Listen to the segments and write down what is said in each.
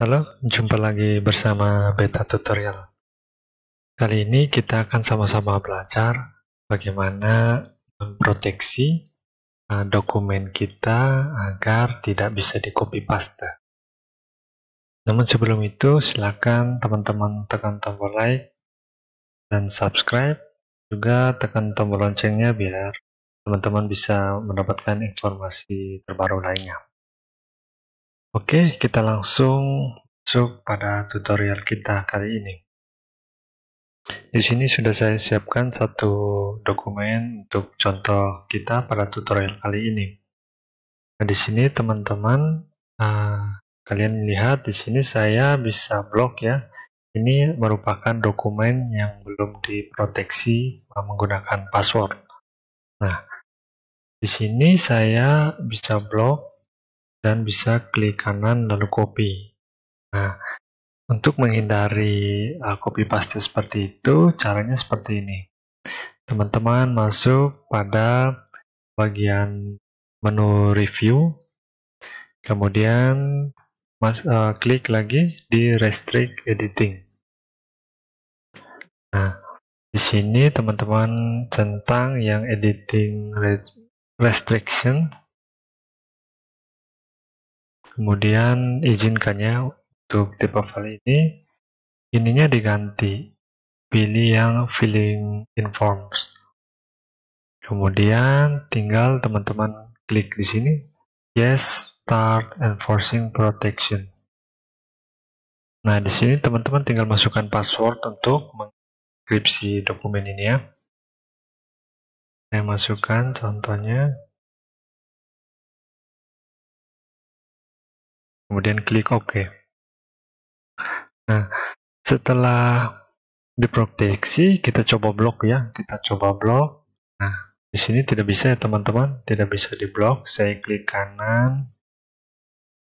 Halo, jumpa lagi bersama beta tutorial. Kali ini kita akan sama-sama belajar bagaimana memproteksi eh, dokumen kita agar tidak bisa di copy paste. Namun sebelum itu, silakan teman-teman tekan tombol like dan subscribe, juga tekan tombol loncengnya biar teman-teman bisa mendapatkan informasi terbaru lainnya. Oke, kita langsung masuk pada tutorial kita kali ini. Di sini sudah saya siapkan satu dokumen untuk contoh kita pada tutorial kali ini. Nah, di sini teman-teman, uh, kalian lihat di sini saya bisa blok ya. Ini merupakan dokumen yang belum diproteksi menggunakan password. Nah, di sini saya bisa blok dan bisa klik kanan lalu copy. Nah, untuk menghindari uh, copy paste seperti itu, caranya seperti ini. Teman-teman masuk pada bagian menu review, kemudian mas, uh, klik lagi di restrict editing. Nah, di sini teman-teman centang yang editing restriction Kemudian izinkannya untuk tipe file ini ininya diganti. Pilih yang filling in forms. Kemudian tinggal teman-teman klik di sini yes start enforcing protection. Nah, di sini teman-teman tinggal masukkan password untuk mengkripsi dokumen ini ya. Saya masukkan contohnya kemudian klik OK. Nah, setelah diproteksi, kita coba blok ya, kita coba blok. Nah, di sini tidak bisa ya teman-teman, tidak bisa diblok. Saya klik kanan.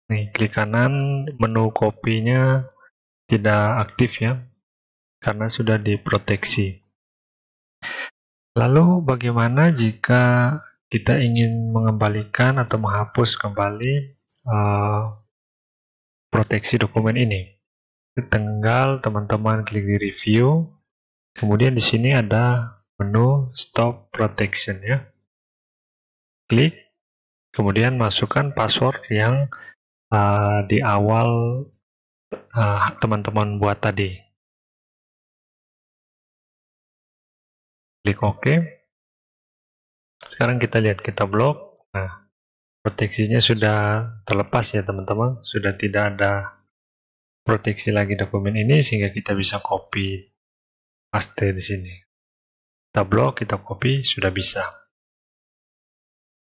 Nih, klik kanan, menu kopinya tidak aktif ya, karena sudah diproteksi. Lalu bagaimana jika kita ingin mengembalikan atau menghapus kembali uh, proteksi dokumen ini. Tinggal teman-teman klik di review, kemudian di sini ada menu stop protection ya. Klik, kemudian masukkan password yang uh, di awal uh, teman-teman uh, buat tadi. Klik OK. Sekarang kita lihat kita blok. Nah, proteksinya sudah terlepas ya teman-teman sudah tidak ada proteksi lagi dokumen ini sehingga kita bisa copy paste di sini blok kita copy sudah bisa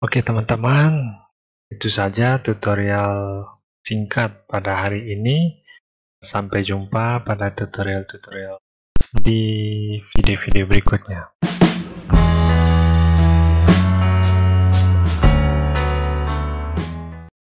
oke teman-teman itu saja tutorial singkat pada hari ini sampai jumpa pada tutorial-tutorial di video-video berikutnya